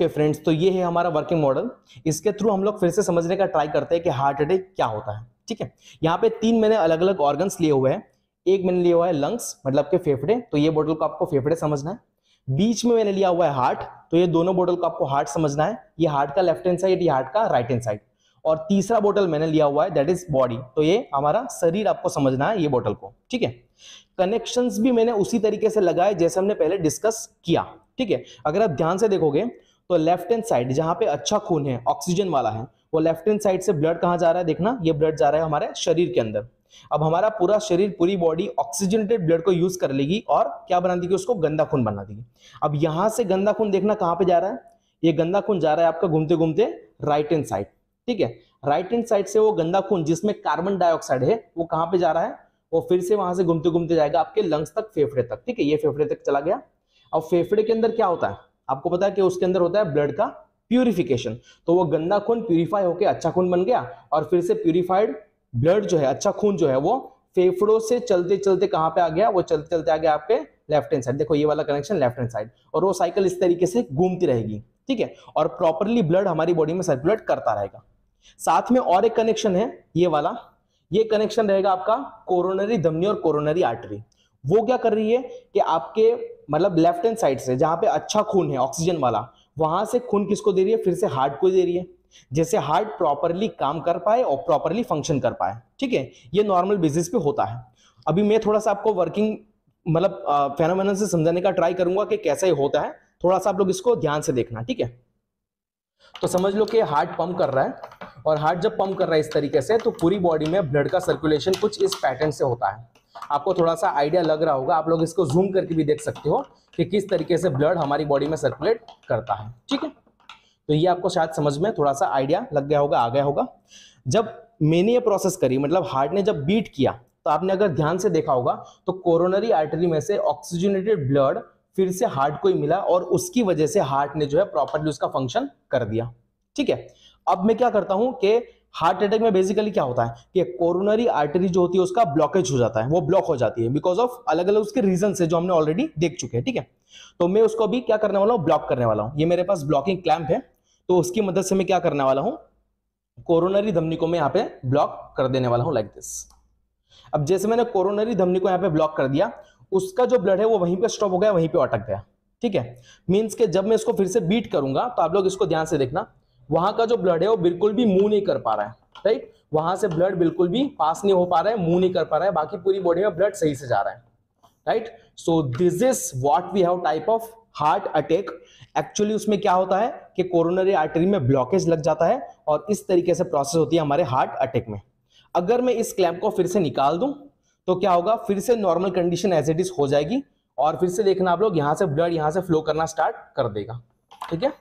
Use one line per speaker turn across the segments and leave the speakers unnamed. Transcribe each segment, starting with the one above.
okay okay, friends तो ये है हमारा वर्किंग मॉडल इसके थ्रू हम लोग फिर से समझने का ट्राई करते हैं कि हार्ट अटैक क्या होता है ठीक है यहाँ पे तीन मैंने अलग अलग ऑर्गन्स लिए हुए हैं एक मैंने लिया हुआ है लंग्स मतलब के फेफड़े तो ये बॉटल को आपको फेफड़े समझना है बीच में मैंने लिया हुआ है हार्ट तो ये दोनों बॉटल को आपको हार्ट समझना है ये हार्ट का लेफ्ट हैंड साइड ये हार्ट का राइट हैंड साइड और तीसरा बोटल मैंने लिया हुआ है दैट इज बॉडी तो ये हमारा शरीर आपको समझना है ये बोटल को ठीक है कनेक्शंस भी मैंने उसी तरीके से लगाए जैसे हमने पहले डिस्कस किया ठीक है अगर आप ध्यान से देखोगे तो लेफ्ट हैंड साइड जहां पे अच्छा खून है ऑक्सीजन वाला है वो लेफ्ट हैंड साइड से ब्लड कहाँ जा रहा है देखना ये ब्लड जा रहा है हमारे शरीर के अंदर अब हमारा पूरा शरीर पूरी बॉडी ऑक्सीजनेटेड ब्लड को यूज कर लेगी और क्या बना देगी उसको गंदा खून बना देगी अब यहां से गंदा खून देखना कहां पे जा रहा है ये गंदा खून जा रहा है आपका घूमते घूमते राइट हैंड साइड ठीक है राइट हैंड साइड से वो गंदा खून जिसमें कार्बन डाइऑक्साइड है वो कहां पे जा रहा है वो फिर से वहां से घूमते घूमते जाएगा आपके लंग्स तक फेफड़े तक ठीक है ये फेफड़े तक चला गया अब फेफड़े के अंदर क्या होता है आपको पता है कि उसके अंदर होता है ब्लड का प्यूरिफिकेशन तो वो गंदा खून प्यूरिफाई होकर अच्छा खून बन गया और फिर से प्यूरिफाइड ब्लड जो है अच्छा खून जो है वो फेफड़ों से चलते चलते कहाँ पे आ गया वो चलते चलते आ गया आपके लेफ्ट हैंड साइड देखो ये वाला कनेक्शन लेफ्ट हैंड साइड और वो साइकिल इस तरीके से घूमती रहेगी ठीक है और प्रॉपरली ब्लड हमारी बॉडी में सर्कुलेट करता रहेगा साथ में और एक कनेक्शन है ये वाला ये कनेक्शन रहेगा आपका कोरोनरी धमनी और कोरोनरी आर्टरी वो क्या कर रही है कि आपके मतलब लेफ्ट हैंड साइड से जहां पे अच्छा खून है ऑक्सीजन वाला वहां से खून किसको दे रही है फिर से हार्ट को दे रही है जैसे हार्ट प्रॉपरली काम कर पाए और प्रॉपरली फंक्शन कर पाए ठीक है ये नॉर्मल बेसिस पे होता है अभी मैं थोड़ा सा आपको वर्किंग मतलब फेनोमेन से समझाने का ट्राई करूंगा कि कैसा ही होता है थोड़ा सा आप लोग इसको ध्यान से देखना ठीक है तो समझ लो कि हार्ट पंप कर रहा है और हार्ट जब पंप कर रहा है इस तरीके से तो पूरी बॉडी में ब्लड का सर्कुलेशन कुछ इस पैटर्न से होता है आपको थोड़ा सा आइडिया लग रहा होगा आप लोग इसको जूम करके भी देख सकते हो कि किस तरीके से ब्लड हमारी बॉडी में सर्कुलेट करता है ठीक है तो ये आपको शायद समझ में थोड़ा सा आइडिया लग गया होगा आ गया होगा जब मैंने ये प्रोसेस करी मतलब हार्ट ने जब बीट किया तो आपने अगर ध्यान से देखा होगा तो कोरोनरी आर्टरी में से ऑक्सीजनेटेड ब्लड फिर से हार्ट को ही मिला और उसकी वजह से हार्ट ने जो है प्रॉपरली उसका फंक्शन कर दिया ठीक है अब मैं क्या करता हूं कि हार्ट अटैक में बेसिकली क्या होता है कि कोरोनरी आर्टरी जो होती है उसका ब्लॉकेज हो जाता है वो ब्लॉक हो जाती है बिकॉज ऑफ अलग अलग उसके रीजन है जो हमने ऑलरेडी देख चुके हैं ठीक है तो मैं उसको अभी क्या करने वाला हूँ ब्लॉक करने वाला हूँ ये मेरे पास ब्लॉकिंग क्लैम्प है तो उसकी मदद से मैं क्या करने वाला हूँ कोरोनरी धमनी को मैं यहाँ पे ब्लॉक कर देने वाला हूँ लाइक दिस अब जैसे मैंने कोरोनरी धमनी को यहाँ पे ब्लॉक कर दिया उसका जो ब्लड है वो वहीं पे स्टॉप हो गया वहीं पे अटक गया ठीक है मीन्स के जब मैं इसको फिर से बीट करूंगा तो आप लोग इसको ध्यान से देखना वहां का जो ब्लड है वो बिल्कुल भी मूव नहीं कर पा रहा है राइट वहां से ब्लड बिल्कुल भी पास नहीं हो पा रहा है मूव नहीं कर पा रहा है बाकी पूरी बॉडी में ब्लड सही से जा रहा है right so this is what we have type of heart attack actually उसमें क्या होता है कि कोरोनरी आर्टरी में ब्लॉकेज लग जाता है और इस तरीके से प्रोसेस होती है हमारे हार्ट अटैक में अगर मैं इस क्लैम्प को फिर से निकाल दूं तो क्या होगा फिर से normal condition as it is हो जाएगी और फिर से देखना आप लोग यहां से ब्लड यहां से फ्लो करना स्टार्ट कर देगा ठीक है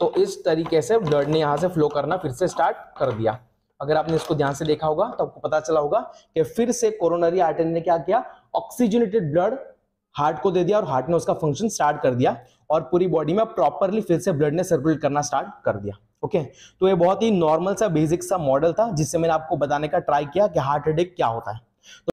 तो इस तरीके से ब्लड ने यहाँ से फ्लो करना फिर से स्टार्ट कर दिया अगर आपने इसको ध्यान से देखा होगा तो आपको पता चला होगा कि फिर से कोरोनरी आर्टरी ने क्या किया ऑक्सीजनेटेड ब्लड हार्ट को दे दिया और हार्ट ने उसका फंक्शन स्टार्ट कर दिया और पूरी बॉडी में प्रॉपरली फिर से ब्लड ने सर्कुलेट करना स्टार्ट कर दिया ओके तो ये बहुत ही नॉर्मल सा बेसिक सा मॉडल था जिससे मैंने आपको बताने का ट्राई किया कि हार्ट अटैक क्या होता है